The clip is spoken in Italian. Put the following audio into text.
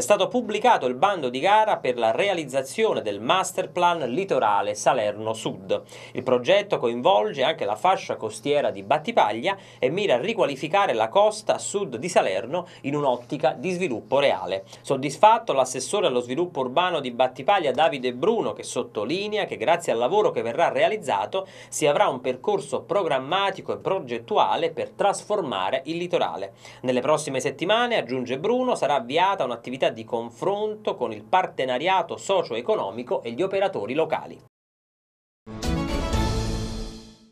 è stato pubblicato il bando di gara per la realizzazione del master plan Litorale Salerno Sud. Il progetto coinvolge anche la fascia costiera di Battipaglia e mira a riqualificare la costa sud di Salerno in un'ottica di sviluppo reale. Soddisfatto l'assessore allo sviluppo urbano di Battipaglia Davide Bruno che sottolinea che grazie al lavoro che verrà realizzato si avrà un percorso programmatico e progettuale per trasformare il litorale. Nelle prossime settimane, aggiunge Bruno, sarà avviata un'attività di confronto con il partenariato socio-economico e gli operatori locali.